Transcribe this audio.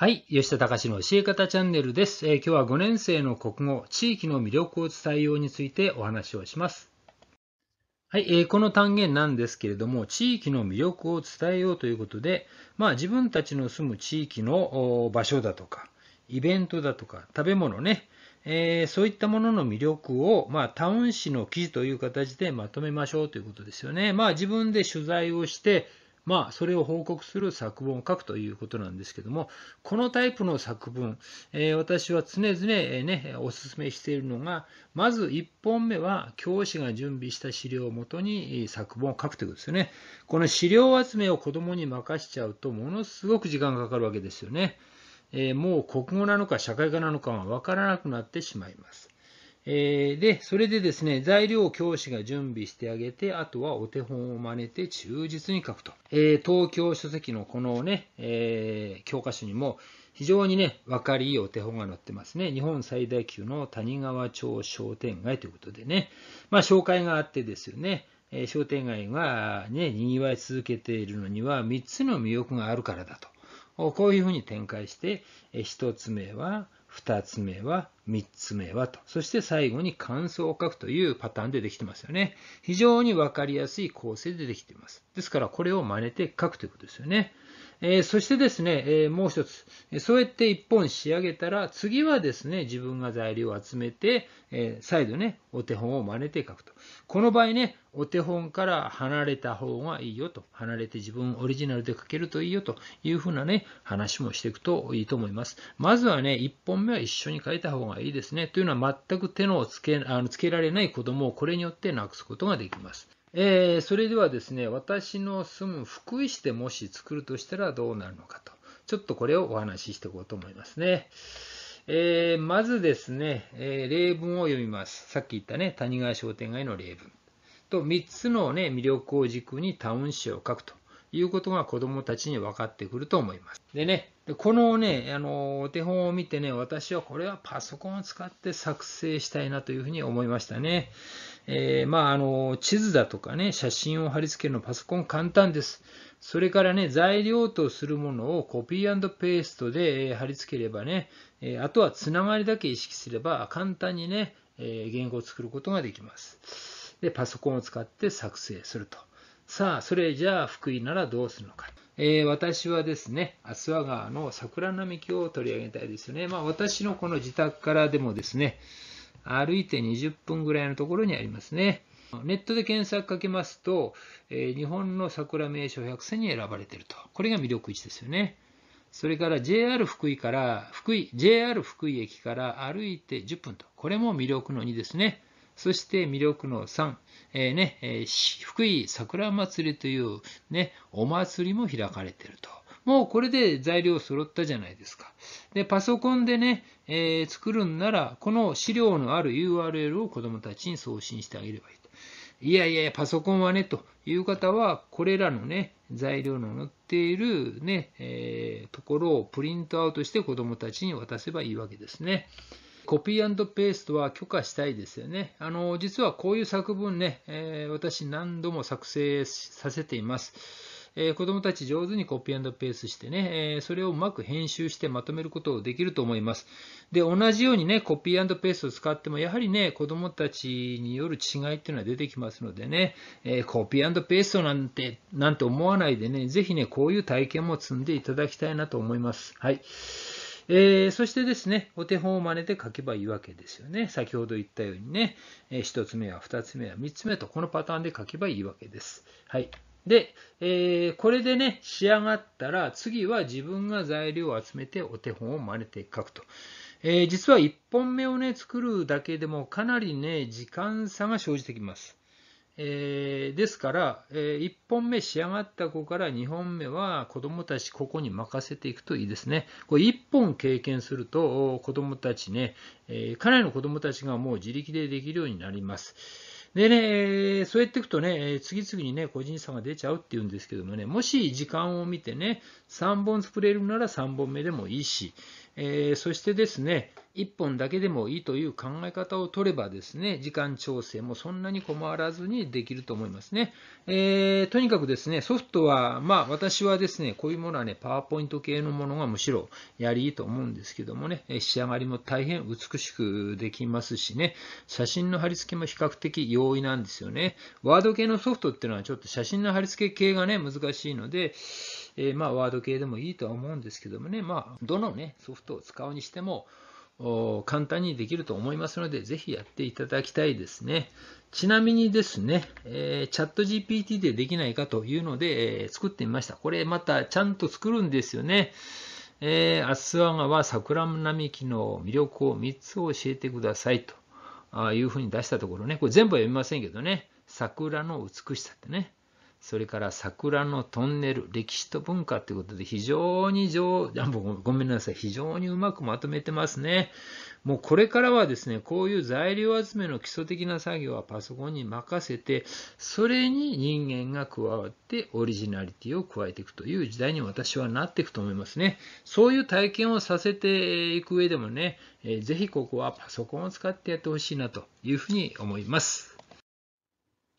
はい。吉田隆の教え方チャンネルです、えー、今日は5年生の国語、地域の魅力を伝えようについてお話をします。はい。えー、この単元なんですけれども、地域の魅力を伝えようということで、まあ自分たちの住む地域の場所だとか、イベントだとか、食べ物ね、えー、そういったものの魅力を、まあ、タウン誌の記事という形でまとめましょうということですよね。まあ、自分で取材をして、まあ、それを報告する作文を書くということなんですけども、このタイプの作文、えー、私は常々、えー、ね、お勧めしているのが、まず1本目は、教師が準備した資料をもとに作文を書くということですよね。この資料集めを子供に任しちゃうと、ものすごく時間がかかるわけですよね。えー、もう国語なのか社会科なのかは分からなくなってしまいます。えー、で、それでですね、材料を教師が準備してあげて、あとはお手本を真似て忠実に書くと。えー、東京書籍のこのね、えー、教科書にも非常にね、分かりいいお手本が載ってますね。日本最大級の谷川町商店街ということでね、まあ紹介があってですよね、え商店街がね、賑わい続けているのには3つの魅力があるからだと。こういうふうに展開して、1つ目は、2つ目は、3つ目はと、そして最後に感想を書くというパターンでできてますよね。非常に分かりやすい構成でできています。ですから、これを真似て書くということですよね。えー、そしてですね、えー、もう一つ、そうやって1本仕上げたら、次はですね、自分が材料を集めて、えー、再度ね、お手本を真似て書くと。この場合ね、お手本から離れた方がいいよと。離れて自分オリジナルで書けるといいよというふうなね、話もしていくといいと思います。まずはね、1本目は一緒に書いた方がいいですね。というのは全く手のつけあのつけられない子供をこれによってなくすことができます。えー、それではですね、私の住む福井市でもし作るとしたらどうなるのかと。ちょっとこれをお話ししていこうと思いますね。えー、まずですね、えー、例文を読みます。さっき言ったね、谷川商店街の例文。と、3つのね、魅力を軸にタウン誌を書くと。いうことが子どもたちに分かってくると思います。でね、このね、あの、お手本を見てね、私はこれはパソコンを使って作成したいなというふうに思いましたね。えー、まあ、あの、地図だとかね、写真を貼り付けるのパソコン簡単です。それからね、材料とするものをコピーペーストで、え貼り付ければね、えー、あとはつながりだけ意識すれば簡単にね、え言語を作ることができます。で、パソコンを使って作成すると。さあ、それじゃあ福井ならどうするのか。えー、私はですね、阿諏訪川の桜並木を取り上げたいですよね。まあ、私のこの自宅からでもですね、歩いて20分ぐらいのところにありますね。ネットで検索かけますと、えー、日本の桜名所100選に選ばれていると。これが魅力1ですよね。それから JR 福井から、福井、JR 福井駅から歩いて10分と。これも魅力の2ですね。そして魅力の3、えー、ね、え福井桜祭りという、ね、お祭りも開かれていると。もうこれで材料揃ったじゃないですか。で、パソコンでね、えー、作るんなら、この資料のある URL を子供たちに送信してあげればいいと。いやいやいや、パソコンはね、という方は、これらのね、材料の載っているね、えー、ところをプリントアウトして子供たちに渡せばいいわけですね。コピーペーストは許可したいですよね。あの、実はこういう作文ね、えー、私何度も作成させています。えー、子供たち上手にコピーペーストしてね、えー、それをうまく編集してまとめることをできると思います。で、同じようにね、コピーペーストを使っても、やはりね、子供たちによる違いっていうのは出てきますのでね、えー、コピーペーストなんて、なんて思わないでね、ぜひね、こういう体験も積んでいただきたいなと思います。はい。えー、そしてですね、お手本を真似て書けばいいわけですよね。先ほど言ったようにね、えー、1つ目は2つ目は3つ目と、このパターンで書けばいいわけです。はい。で、えー、これでね、仕上がったら、次は自分が材料を集めてお手本を真似て書くと。えー、実は1本目をね、作るだけでもかなりね、時間差が生じてきます。えー、ですから、えー、1本目仕上がった子から2本目は子どもたちここに任せていくといいですね。これ1本経験すると子どもたちね、えー、かなりの子どもたちがもう自力でできるようになります。でね、そうやっていくとね、次々にね、個人差が出ちゃうっていうんですけどもね、もし時間を見てね、3本作れるなら3本目でもいいし、えー、そしてですね、1本だけでもいいという考え方を取ればですね、時間調整もそんなに困らずにできると思いますね。えー、とにかくですね、ソフトは、まあ私はですね、こういうものはね、パワーポイント系のものがむしろやりいいと思うんですけどもね、仕上がりも大変美しくできますしね、写真の貼り付けも比較的容易なんですよね。ワード系のソフトっていうのはちょっと写真の貼り付け系がね、難しいので、えー、まあワード系でもいいとは思うんですけどもね、まあどのね、ソフトを使うにしても、簡単にできると思いますので、ぜひやっていただきたいですね。ちなみにですね、えー、チャット GPT でできないかというので、えー、作ってみました。これまたちゃんと作るんですよね。えー、アスワガは桜並木の魅力を3つ教えてくださいというふうに出したところね、これ全部は読みませんけどね、桜の美しさってね、それから桜のトンネル、歴史と文化ということで非常に上、ごめんなさい、非常にうまくまとめてますね。もうこれからはですね、こういう材料集めの基礎的な作業はパソコンに任せて、それに人間が加わってオリジナリティを加えていくという時代に私はなっていくと思いますね。そういう体験をさせていく上でもね、ぜひここはパソコンを使ってやってほしいなというふうに思います。